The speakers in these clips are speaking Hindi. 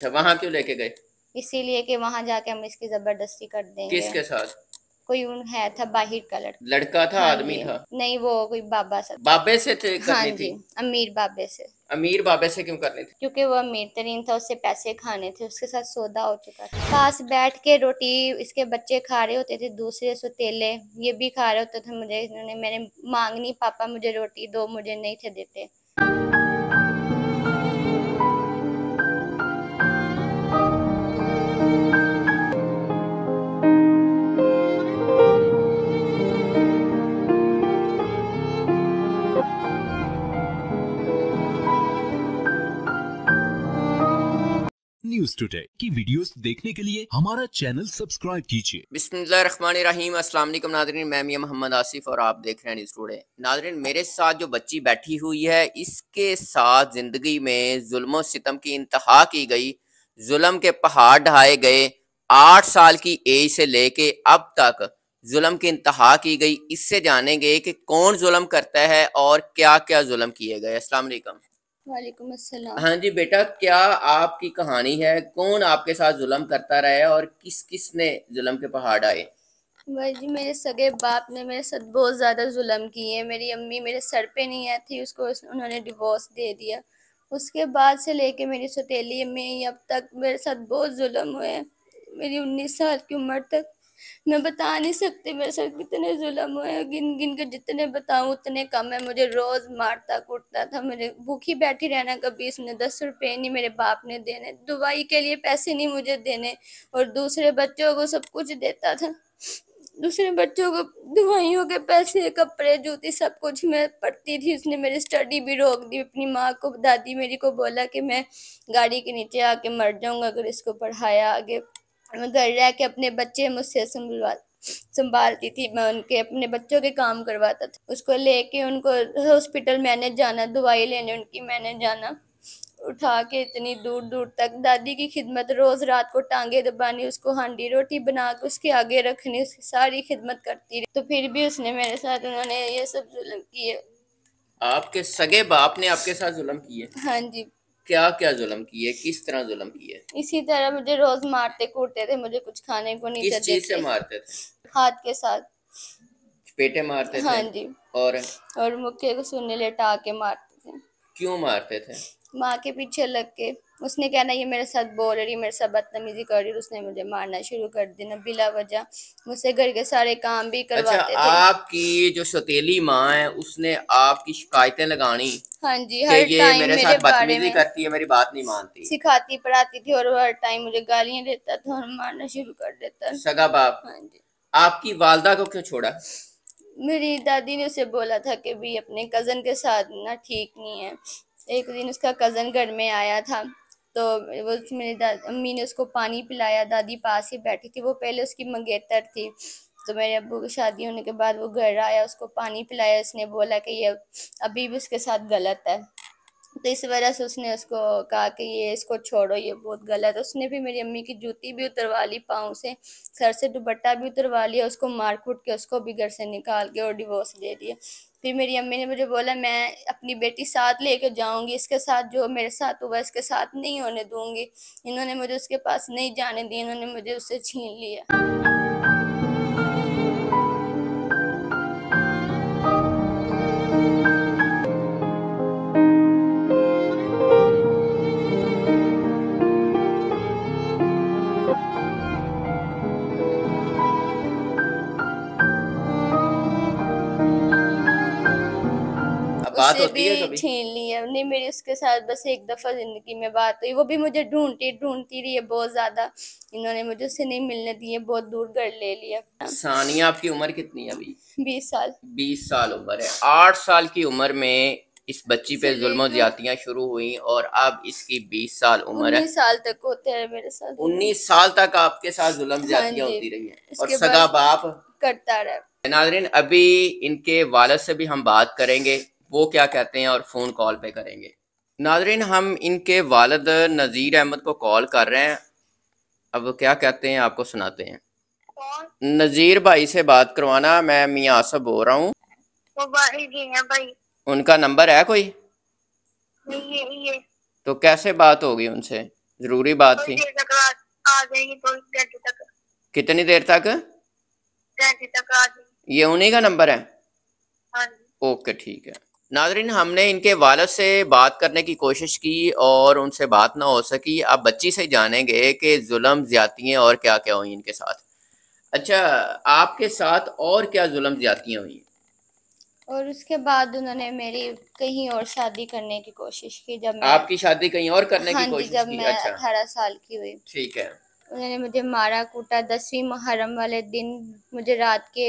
अच्छा वहाँ क्यों लेके गए इसीलिए कि वहाँ जाके हम इसकी जबरदस्ती कर देंगे किसके साथ कोई उन है था बाहर का लड़का लड़का था हाँ आदमी था नहीं वो कोई बाबा सा बाबे से थे हाँ करनी हाँ थी अमीर बाबे से अमीर बाबे से क्यों करनी थी क्योंकि वो अमीर तरीन था उससे पैसे खाने थे उसके साथ सौदा हो चुका था पास बैठ के रोटी इसके बच्चे खा रहे होते थे दूसरे सतीले ये भी खा रहे होते थे मुझे इन्होंने मांगनी पापा मुझे रोटी दो मुझे नहीं थे देते न्यूज टुडे की वीडियोस देखने के लिए हमारा चैनल सब्सक्राइब कीजिए बिस्मिल्लाहिर्रहमानिर्रहीम अस्सलाम वालेकुम नाजरीन मैं मियां मोहम्मद आसिफ और आप देख रहे हैं न्यूज टुडे नाजरीन मेरे साथ जो बच्ची बैठी हुई है इसके साथ जिंदगी में जुल्म सितम की इंतहा की गई जुल्म के पहाड़ ढहाए गए आठ साल की एज से लेके अब तक जुल्म की इंतहा की गई इससे जानेंगे कि कौन जुल्म करता है और क्या क्या जुल्म किए गए अस्सलाम वालेकुम हाँ जी बेटा क्या आपकी कहानी है कौन आपके साथ जुलम करता रहा है और किस किस ने जुलम के पहाड़ आए भाई जी मेरे सगे बाप ने मेरे साथ बहुत ज़्यादा जुल्म किए मेरी अम्मी मेरे सर पे नहीं आई थी उसको उन्होंने डिवोर्स दे दिया उसके बाद से लेके मेरी सतीली अम्मी अब तक मेरे साथ बहुत जुल्म हुए मेरी उन्नीस साल की उम्र तक मैं बता नहीं सकती मेरे साथ कितने जुलम हुए गिन गिन के जितने बताऊँ उतने कम है मुझे रोज़ मारता कूटता था मेरे भूखी बैठी रहना कभी इसने दस रुपये नहीं मेरे बाप ने देने दवाई के लिए पैसे नहीं मुझे देने और दूसरे बच्चों को सब कुछ देता था दूसरे बच्चों को दवाइयों के पैसे कपड़े जूती सब कुछ मैं पढ़ती थी उसने मेरी स्टडी भी रोक दी अपनी माँ को दादी मेरी को बोला कि मैं गाड़ी के नीचे आके मर जाऊँगा अगर इसको पढ़ाया आगे घर रह के अपने बच्चे मुझसे संभलवा संभालती थी मैं उनके अपने बच्चों के काम करवाता था उसको लेके उनको हॉस्पिटल मैंने जाना दवाई लेने उनकी मैंने जाना उठा के इतनी दूर दूर तक दादी की खिदमत रोज़ रात को टांगे दबानी उसको हांडी रोटी बना के उसके आगे रखनी उसकी सारी खिदमत करती रही तो फिर भी उसने मेरे साथ उन्होंने ये सब जुलम किए आपके सगे बाप ने आपके साथ जुलम किए हाँ जी क्या क्या जुल्म किए किस तरह जुलम किए इसी तरह मुझे रोज मारते कूटते थे मुझे कुछ खाने को नहीं किस चीज से मारते थे हाथ के साथ पेटे मारते हाँ थे हाँ जी और और मुक्के को सुनने लेटा के मारते थे क्यों मारते थे माँ के पीछे लग के उसने कहना ये मेरे साथ बोल रही मेरे साथ बदतमीजी कर रही उसने मुझे मारना शुरू कर देना बिला वजह मुझसे घर के सारे काम भी अच्छा, करवाते अच्छा, थे आपकी जो सतीली माँ है उसने आपकी शिकायतें लगानी हाँ जी हर टाइम मेरे, मेरे साथ बदतमीजी करती है मेरी बात नहीं मानती सिखाती पढ़ाती थी और हर टाइम मुझे गालियाँ देता था और मारना शुरू कर देता सगा बाप हाँ जी आपकी वालदा को क्यों छोड़ा मेरी दादी ने उसे बोला था कि अपने कज़न के साथ ना ठीक नहीं है एक दिन उसका कज़न घर में आया था तो वो मेरी अम्मी ने उसको पानी पिलाया दादी पास ही बैठी थी वो पहले उसकी मंगेतर थी तो मेरे अबू की शादी होने के बाद वो घर आया उसको पानी पिलाया उसने बोला कि ये अभी भी उसके साथ गलत है तो इस वजह से उसने उसको कहा कि ये इसको छोड़ो ये बहुत गलत है उसने भी मेरी अम्मी की जूती भी उतरवा ली पाँव से सर से दुपट्टा भी उतरवा लिया उसको मार कूट के उसको भी घर से निकाल के और डिवोर्स दे दिया फिर मेरी अम्मी ने मुझे बोला मैं अपनी बेटी साथ कर जाऊंगी इसके साथ जो मेरे साथ हुआ इसके साथ नहीं होने दूंगी इन्होंने मुझे उसके पास नहीं जाने दी इन्होंने मुझे उससे छीन लिया बात होती है कभी छीन ली है नहीं मेरी उसके साथ बस एक दफ़ा ज़िंदगी में बात हुई वो भी मुझे ढूंढती ढूंढती रही है बहुत ज़्यादा इन्होंने मुझे उससे नहीं मिलने दिए बहुत दूर घर ले लिया सानिया आपकी उम्र कितनी है अभी बीस साल बीस साल उम्र है आठ साल की उम्र में इस बच्ची पे जुल्म हाँ। ज्यादतियाँ शुरू हुई और अब इसकी बीस साल उम्र है साल तक होते हैं मेरे साथ उन्नीस साल तक आपके साथ जुल्म हाँ ज्यादतियाँ होती रही है और सगा बाप करता रहा नाजरीन अभी इनके वालद से भी हम बात करेंगे वो क्या कहते हैं और फ़ोन कॉल पे करेंगे नाजरीन हम इनके वालद नज़ीर अहमद को कॉल कर रहे हैं अब क्या कहते हैं आपको सुनाते हैं नज़ीर भाई से बात करवाना मैं मियाँ आसफ बोल रहा हूँ उनका नंबर है कोई ये, ये। तो कैसे बात होगी उनसे जरूरी बात थी कितनी देर तक देर तक ये उन्हीं का नंबर है हाँ ओके ठीक है नाजरीन हमने इनके वालद से बात करने की कोशिश की और उनसे बात ना हो सकी आप बच्ची से जानेंगे कि जुलम ज्यादतियाँ और क्या क्या हुई इनके साथ अच्छा आपके साथ और क्या जुलम ज्यादतियाँ हुई और उसके बाद उन्होंने मेरी कहीं और शादी करने की कोशिश की जब मैं आपकी शादी कहीं और करने हाँ की कोशिश जब की जब मैं अच्छा। अठारह अच्छा। साल की हुई ठीक है उन्होंने मुझे मारा कूटा दसवीं मुहर्रम वाले दिन मुझे रात के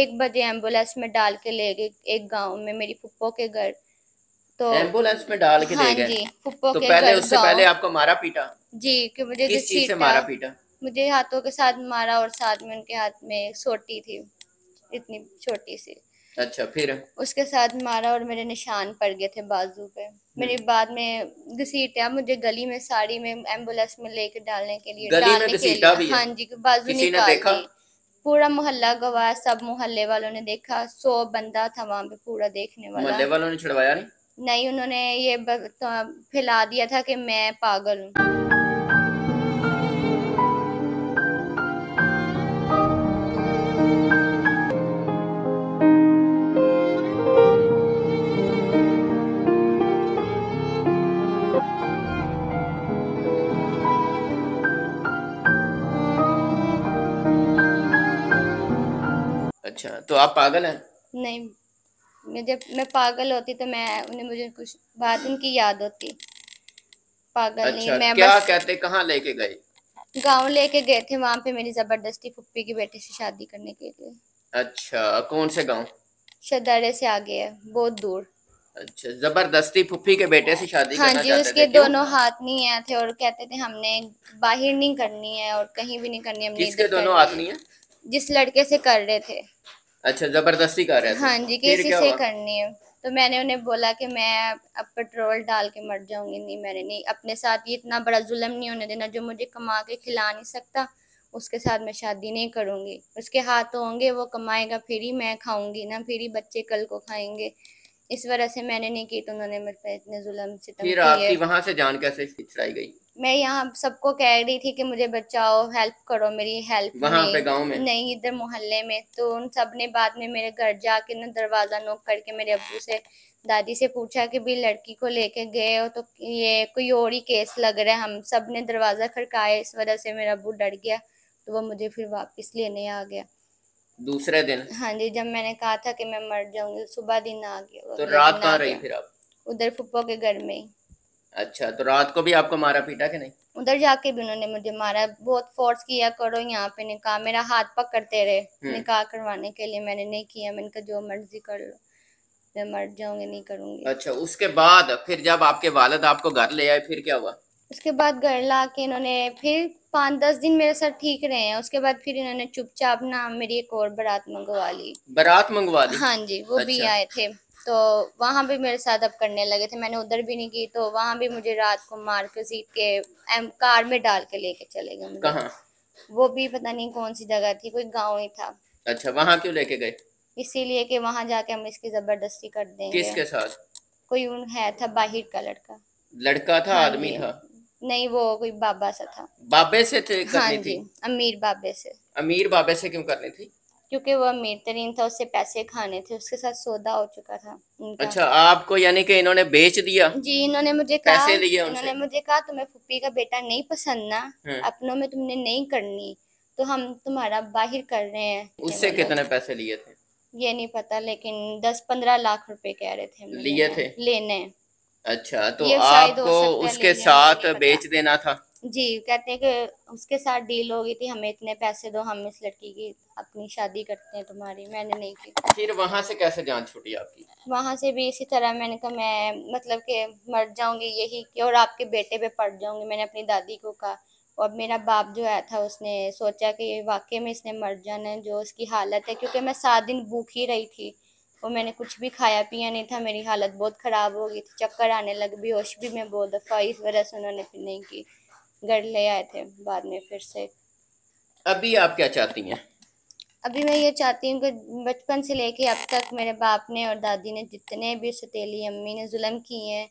एक बजे एम्बुलेंस में डाल के ले गए एक गांव में मेरी फुप्पो के घर तो एम्बुलेंस में डाल के हाँ ले जी फुप्पो तो के पहले उससे पहले आपको मारा पीटा जी कि मुझे किस चीज से मारा पीटा मुझे हाथों के साथ मारा और साथ में उनके हाथ में सोटी थी इतनी छोटी सी अच्छा फिर उसके साथ मारा और मेरे निशान पड़ गए थे बाजू पे मेरे बाद में घसीटा मुझे गली में साड़ी में एम्बुलेंस में लेके डालने के लिए गली डालने में के लिए भी हाँ जी बाजू ने देखा पूरा मोहल्ला गवाह सब मोहल्ले वालों ने देखा सौ बंदा था वहाँ पे पूरा देखने वाला मोहल्ले वालों ने छुड़वाया नहीं नहीं उन्होंने ये तो फैला दिया था कि मैं पागल हूँ तो आप पागल हैं नहीं मैं जब मैं पागल होती तो मैं उन्हें मुझे कुछ बात उनकी याद होती पागल अच्छा, नहीं मैं क्या बस कहते कहाँ लेके गए गांव लेके गए थे वहाँ पे मेरी जबरदस्ती फुप्पी के बेटे से शादी करने के लिए अच्छा कौन से गांव शदारे से आगे है बहुत दूर अच्छा जबरदस्ती फुफी के बेटे से शादी हाँ जी उसके दोनों हाथ नहीं आए थे और कहते थे हमने बाहर नहीं करनी है और कहीं भी नहीं करनी है किसके दोनों हाथ नहीं है जिस लड़के से कर रहे थे अच्छा जबरदस्ती कर रहे थे हाँ जी किसी से करनी है तो मैंने उन्हें बोला कि मैं अब पेट्रोल डाल के मर जाऊंगी नहीं मैंने नहीं अपने साथ ये इतना बड़ा जुल्म नहीं होने देना जो मुझे कमा के खिला नहीं सकता उसके साथ मैं शादी नहीं करूंगी उसके हाथ होंगे वो कमाएगा फिर ही मैं खाऊंगी ना फिर ही बच्चे कल को खाएंगे इस वजह से मैंने नहीं की तो उन्होंने मेरे पे इतने जुलम से फिर आपकी वहां से जान कैसे पिछड़ाई गई मैं यहाँ सबको कह रही थी कि मुझे बचाओ हेल्प करो मेरी हेल्प वहाँ पे गांव में नहीं इधर मोहल्ले में तो उन सब ने बाद में मेरे घर जाके ना दरवाज़ा नोक करके मेरे अबू से दादी से पूछा कि भी लड़की को लेके गए हो तो ये कोई और ही केस लग रहा है हम सब ने दरवाज़ा खड़काया इस वजह से मेरा अबू डर गया तो वो मुझे फिर वापस लेने आ गया दूसरे दिन हाँ जी जब मैंने कहा था कि मैं मर जाऊंगी सुबह दिन आ गया तो रात कहाँ रही फिर आप उधर फुप्पो के घर में अच्छा तो रात को भी आपको मारा पीटा कि नहीं उधर जाके भी उन्होंने मुझे मारा बहुत फोर्स किया करो यहाँ पे निकाह मेरा हाथ पकड़ते रहे हम्म। निकाह करवाने के लिए मैंने नहीं किया मैंने कहा जो मर्जी कर लो मैं मर जाऊंगी नहीं करूंगी अच्छा उसके बाद फिर जब आपके वालद आपको घर ले आए फिर क्या हुआ उसके बाद घर ला के इन्होंने फिर पाँच दस दिन मेरे साथ ठीक रहे हैं उसके बाद फिर इन्होंने चुपचाप ना मेरी एक और बारात मंगवा ली बारात मंगवा ली हाँ जी वो अच्छा। भी आए थे तो वहाँ भी मेरे साथ अब करने लगे थे मैंने उधर भी नहीं की तो वहाँ भी मुझे रात को मार के सीट के कार में डाल के लेके चले गए वो भी पता नहीं कौन सी जगह थी कोई गाँव ही था अच्छा वहाँ क्यों लेके गए इसीलिए कि वहाँ जाके हम इसकी जबरदस्ती कर देंगे किसके साथ कोई उन है था बाहिर का लड़का लड़का था हाँ आदमी था नहीं वो कोई बाबा सा था बाबे से थे करनी हाँ थी अमीर बाबे से अमीर बाबे से क्यों करनी थी क्योंकि वो अमीर तरीन था उससे पैसे खाने थे उसके साथ सौदा हो चुका था अच्छा आपको यानी कि इन्होंने बेच दिया जी इन्होंने मुझे कहा पैसे लिए उनसे। इन्होंने मुझे कहा तुम्हें फुप्पी का बेटा नहीं पसंद ना हाँ। अपनों में तुमने नहीं करनी तो हम तुम्हारा बाहर कर रहे हैं उससे मतलब कितने पैसे लिए थे ये नहीं पता लेकिन दस पंद्रह लाख रुपए कह रहे थे लिए थे? लेने अच्छा तो आपको उसके साथ बेच देना था जी कहते हैं कि उसके साथ डील हो गई थी हमें इतने पैसे दो हम इस लड़की की अपनी शादी करते हैं तुम्हारी मैंने नहीं की फिर वहाँ से कैसे जान छुटी आपकी वहाँ से भी इसी तरह मैंने कहा मैं मतलब कि मर जाऊंगी यही कि और आपके बेटे पे पड़ जाऊंगी मैंने अपनी दादी को कहा और मेरा बाप जो आया था उसने सोचा कि वाकई में इसने मर जाना है जो उसकी हालत है क्योंकि मैं सात दिन भूखी रही थी और मैंने कुछ भी खाया पिया नहीं था मेरी हालत बहुत ख़राब हो गई थी चक्कर आने लग भी होश भी मैं बहुत दफ़ा इस वजह से उन्होंने फिर नहीं की घर ले आए थे बाद में फिर से अभी आप क्या चाहती हैं अभी मैं ये चाहती हूँ कि बचपन से लेके अब तक मेरे बाप ने और दादी ने जितने भी सतीली अम्मी ने जुल्म किए हैं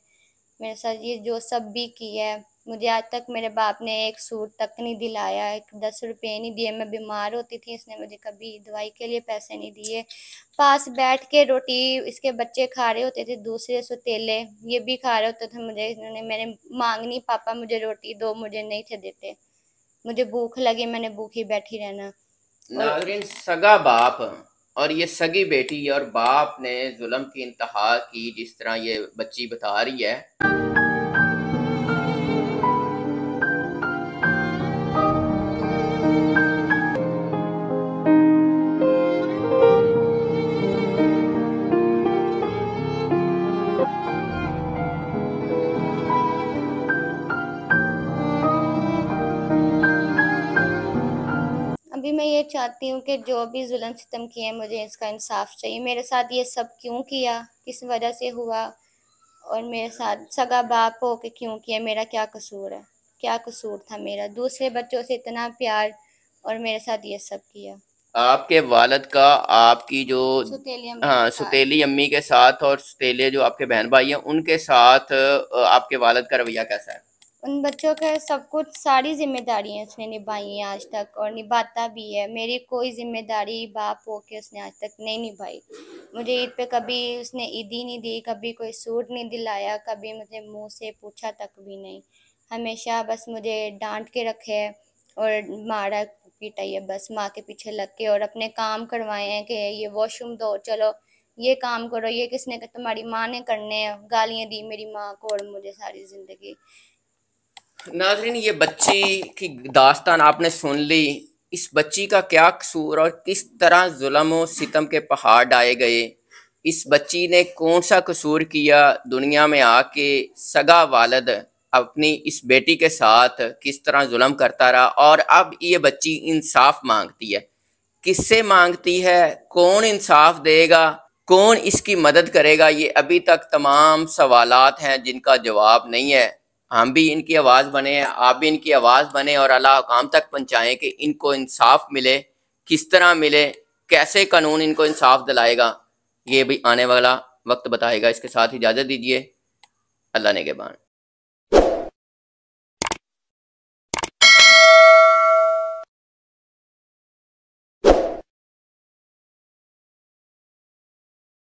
मेरे साथ ये जो सब भी किया है मुझे आज तक मेरे बाप ने एक सूट तक नहीं दिलाया एक दस रुपये नहीं दिए मैं बीमार होती थी इसने मुझे कभी दवाई के लिए पैसे नहीं दिए पास बैठ के रोटी इसके बच्चे खा रहे होते थे दूसरे सतीले ये भी खा रहे होते थे मुझे इन्होंने मेरे मांगनी पापा मुझे रोटी दो मुझे नहीं थे देते मुझे भूख लगी मैंने भूखी बैठी रहना नागरिन सगा बाप और ये सगी बेटी और बाप ने जुल्म की इंतहा की जिस तरह ये बच्ची बता रही है मैं ये चाहती हूँ कि जो भी जुल्म सितम किए हैं मुझे इसका इंसाफ चाहिए मेरे साथ ये सब क्यों किया किस वजह से हुआ और मेरे साथ सगा बाप हो के क्यों किया मेरा क्या कसूर है क्या कसूर था मेरा दूसरे बच्चों से इतना प्यार और मेरे साथ ये सब किया आपके वालद का आपकी जो सुतेली हाँ सुतीली अम्मी के साथ और सुतीले जो आपके बहन भाई हैं उनके साथ आपके वालद का रवैया कैसा है उन बच्चों के सब कुछ सारी जिम्मेदारियाँ उसने निभाई हैं आज तक और निभाता भी है मेरी कोई जिम्मेदारी बाप हो के उसने आज तक नहीं निभाई मुझे ईद पे कभी उसने ईद ही नहीं दी कभी कोई सूट नहीं दिलाया कभी मुझे मुंह से पूछा तक भी नहीं हमेशा बस मुझे डांट के रखे है और मारा पीटा है बस माँ के पीछे लग के और अपने काम करवाए हैं कि ये वॉशरूम दो चलो ये काम करो ये किसने कर, तुम्हारी माँ ने करने गालियाँ दी मेरी माँ को और मुझे सारी ज़िंदगी नाजरीन ये बच्ची की दास्तान आपने सुन ली इस बच्ची का क्या कसूर और किस तरह जुलम सितम के पहाड़ डाए गए इस बच्ची ने कौन सा कसूर किया दुनिया में आके सगा वालद अपनी इस बेटी के साथ किस तरह जुलम करता रहा और अब ये बच्ची इंसाफ मांगती है किससे मांगती है कौन इंसाफ देगा कौन इसकी मदद करेगा ये अभी तक तमाम सवालात हैं जिनका जवाब नहीं है हम भी इनकी आवाज़ बने आप भी इनकी आवाज़ बने और अला हकाम तक पहुँचाएँ कि इनको इंसाफ मिले किस तरह मिले कैसे कानून इनको इंसाफ दिलाएगा ये भी आने वाला वक्त बताएगा इसके साथ इजाज़त दीजिए अल्लाह ने के बान